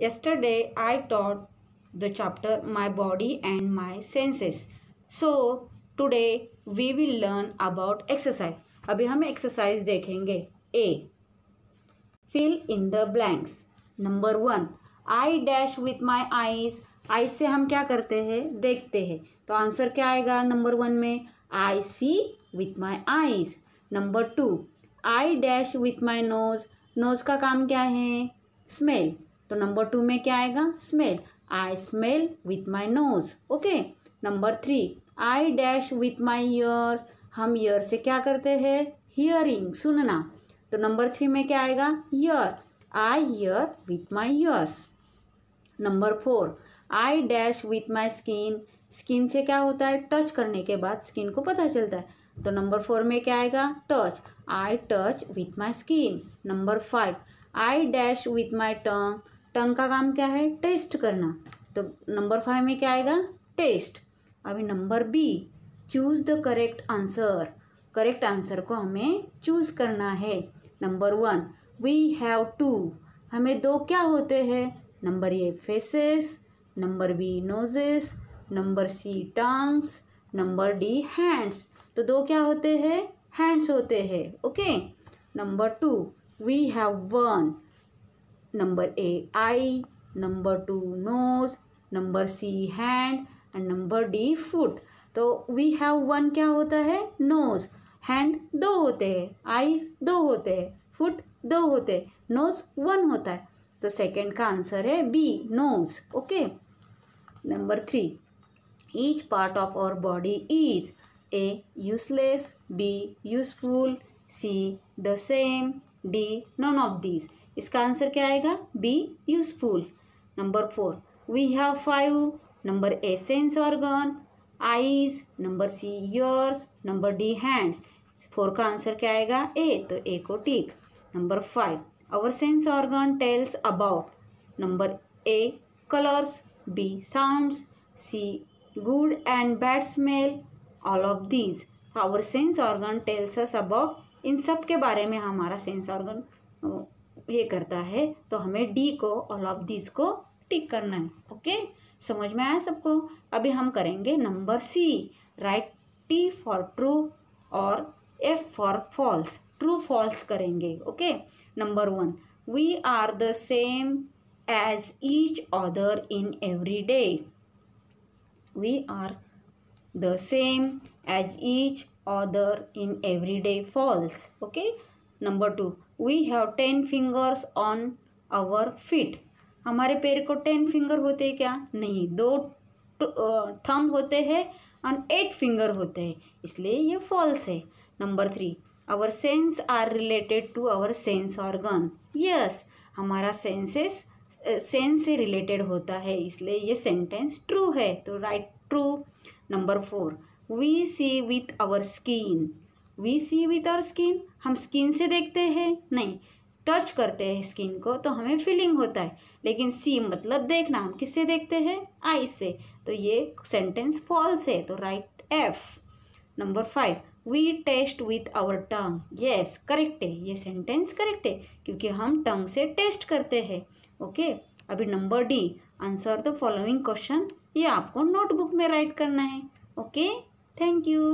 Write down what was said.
Yesterday I taught the chapter My Body and My Senses. So today we will learn about exercise. abhi hum exercise dekhenge A. Fill in the blanks. Number 1 i dash with my eyes आई से हम क्या करते हैं देखते हैं तो answer क्या आएगा नंबर वन में I see with my eyes number two I dash with my nose nose का काम क्या है स्मेल तो नंबर टू में क्या आएगा smell I smell with my nose okay number three I dash with my ears हम ईयर से क्या करते हैं हियरिंग सुनना तो नंबर थ्री में क्या आएगा ear I ear with my ears number four I dash with my skin skin से क्या होता है टच करने के बाद स्किन को पता चलता है तो नंबर फोर में क्या आएगा touch I touch with my skin number five I dash with my tongue tongue का काम क्या है टेस्ट करना तो नंबर फाइव में क्या आएगा टेस्ट अभी number B choose the correct answer correct answer को हमें चूज़ करना है number one we have two हमें दो क्या होते हैं number A faces number B noses number C tongues number D hands तो दो क्या होते हैं हैंड्स होते हैं okay number two we have one number A eye number two nose number C hand and number D foot तो we have one क्या होता है नोज हैंड दो होते हैं आईज दो होते हैं फुट दो होते हैं नोज वन होता है तो सेकेंड का आंसर है B nose okay number three each part of our body is a useless B useful C the same D none of this इसका आंसर क्या आएगा B useful number four we have five number A sense organ eyes number C ears number D hands four का answer क्या आएगा A तो A को tick number five our sense organ tells about number A colours B sounds C good and bad smell all of these our sense organ tells us about इन सब के बारे में हमारा सेंस ऑर्गन ये करता है तो हमें डी को ऑल ऑफ दिस को टिक करना है ओके समझ में आया सबको अभी हम करेंगे number C write T for true और F for false true false करेंगे okay number one we are the same age each other in every day we are the same age each other in every day false okay number two we have ten fingers on our feet हमारे पैर को ten finger होते हैं क्या नहीं दो थम होते हैं और एट फिंगर होते हैं इसलिए ये फॉल्स है number three our sense are related to our sense organ yes हमारा सेंसेस सेंस से रिलेटेड होता है इसलिए ये सेंटेंस ट्रू है तो right true number four we see with our skin we see with our skin हम स्किन से देखते हैं नहीं टच करते हैं स्किन को तो हमें फीलिंग होता है लेकिन सी मतलब देखना हम किससे देखते हैं आई से तो ये सेंटेंस फॉल्स है तो right F number five we test with our tongue yes correct है ये सेंटेंस करेक्ट है क्योंकि हम टंग से टेस्ट करते हैं ओके अभी number D answer the following question ये आपको नोटबुक में राइट करना है ओके थैंक यू